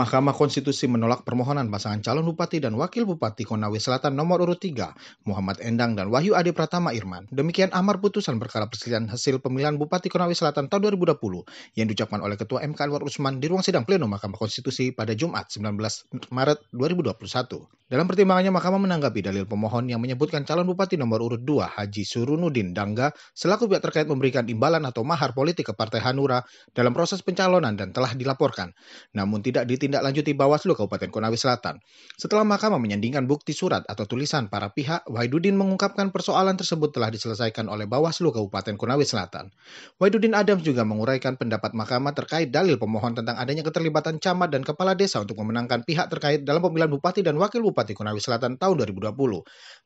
Mahkamah Konstitusi menolak permohonan pasangan calon bupati dan wakil bupati Konawe Selatan nomor urut 3, Muhammad Endang dan Wahyu Ade Pratama Irman. Demikian amar putusan perkara perselisihan hasil pemilihan Bupati Konawe Selatan tahun 2020 yang diucapkan oleh Ketua MK Anwar Usman di ruang sidang pleno Mahkamah Konstitusi pada Jumat 19 Maret 2021. Dalam pertimbangannya, Mahkamah menanggapi dalil pemohon yang menyebutkan calon Bupati nomor urut 2 Haji Surunudin Dangga selaku pihak terkait memberikan imbalan atau mahar politik ke Partai Hanura dalam proses pencalonan dan telah dilaporkan. Namun tidak ditindak ditindaklanjuti Bawaslu Kabupaten Konawe Selatan. Setelah mahkamah menyandingkan bukti surat atau tulisan para pihak, Waidudin mengungkapkan persoalan tersebut telah diselesaikan oleh Bawaslu Kabupaten Konawe Selatan. Waidudin Adams juga menguraikan pendapat mahkamah terkait dalil pemohon tentang adanya keterlibatan camat dan kepala desa untuk memenangkan pihak terkait dalam pemilihan bupati dan wakil bupati Konawe Selatan tahun 2020.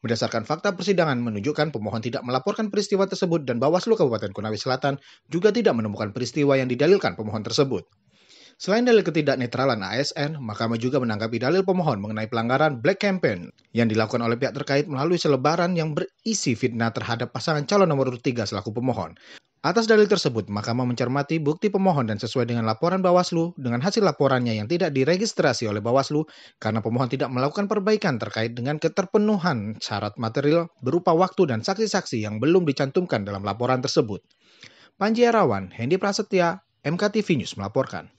Berdasarkan fakta persidangan menunjukkan pemohon tidak melaporkan peristiwa tersebut dan Bawaslu Kabupaten Konawe Selatan juga tidak menemukan peristiwa yang didalilkan pemohon tersebut. Selain dalil ketidaknetralan ASN, Mahkamah juga menanggapi dalil pemohon mengenai pelanggaran black campaign yang dilakukan oleh pihak terkait melalui selebaran yang berisi fitnah terhadap pasangan calon nomor urut 3 selaku pemohon. Atas dalil tersebut, Mahkamah mencermati bukti pemohon dan sesuai dengan laporan Bawaslu dengan hasil laporannya yang tidak diregistrasi oleh Bawaslu karena pemohon tidak melakukan perbaikan terkait dengan keterpenuhan syarat material berupa waktu dan saksi-saksi yang belum dicantumkan dalam laporan tersebut. Panji Erawan, Hendi Prasetya, MKTV News melaporkan.